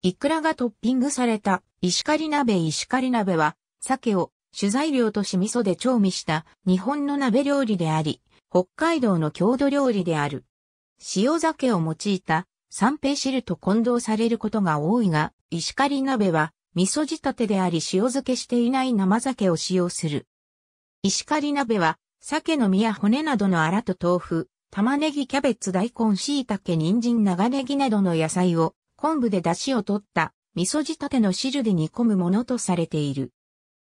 イクラがトッピングされた石狩鍋石狩鍋は、鮭を主材料とし味噌で調味した日本の鍋料理であり、北海道の郷土料理である。塩鮭を用いた三平汁と混同されることが多いが、石狩鍋は味噌仕立てであり塩漬けしていない生鮭を使用する。石狩鍋は、鮭の身や骨などのアラと豆腐、玉ねぎキャベツ大根椎茸人参長ネギなどの野菜を昆布で出汁を取った味噌仕立ての汁で煮込むものとされている。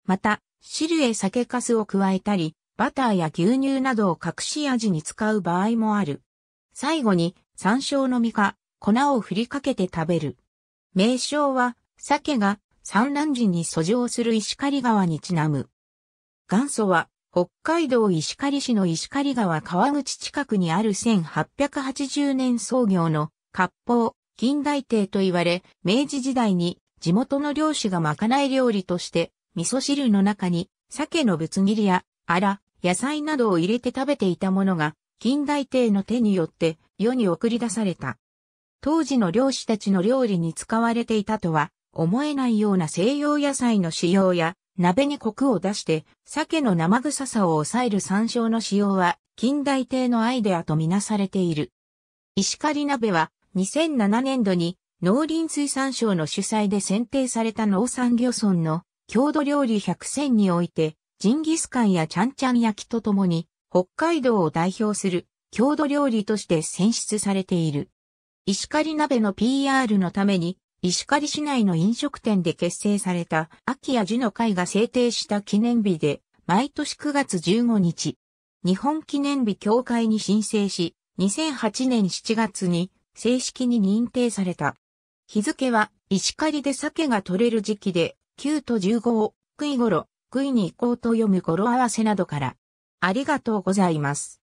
また、汁へ酒粕を加えたり、バターや牛乳などを隠し味に使う場合もある。最後に、山椒の実か、粉を振りかけて食べる。名称は、鮭が産卵時に遡上する石狩川にちなむ。元祖は、北海道石狩市の石狩川川口近くにある1880年創業の割烹近代亭と言われ、明治時代に地元の漁師がまかない料理として、味噌汁の中に鮭のぶつ切りや、あら、野菜などを入れて食べていたものが、近代亭の手によって世に送り出された。当時の漁師たちの料理に使われていたとは思えないような西洋野菜の使用や、鍋にコクを出して、鮭の生臭さを抑える山椒の使用は、近代亭のアイデアとみなされている。石狩鍋は、2007年度に農林水産省の主催で選定された農産漁村の郷土料理100選において、ジンギスカンやちゃんちゃん焼きとともに、北海道を代表する郷土料理として選出されている。石狩鍋の PR のために、石狩市内の飲食店で結成された秋や樹の会が制定した記念日で、毎年9月15日、日本記念日協会に申請し、2008年7月に正式に認定された。日付は、石狩で鮭が取れる時期で、9と15を、食い頃、食いに行こうと読む語呂合わせなどから。ありがとうございます。